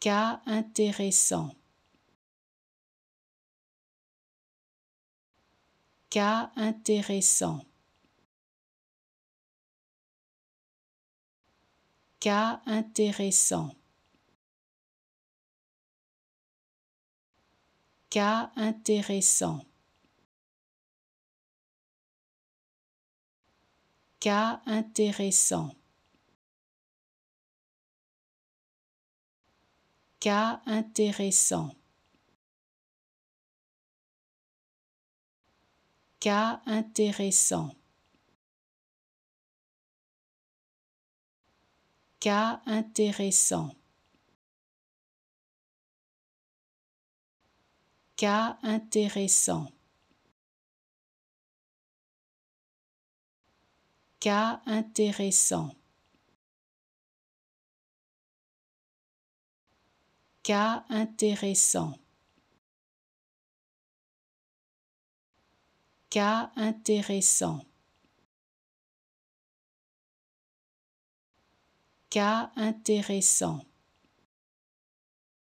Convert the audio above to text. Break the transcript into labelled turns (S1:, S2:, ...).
S1: Cas intéressant. Cas intéressant. Cas intéressant. Cas intéressant. Cas intéressant. Cas intéressant. Cas intéressant. Cas intéressant. Cas intéressant. Cas intéressant. cas intéressant. Cas intéressant. Cas intéressant.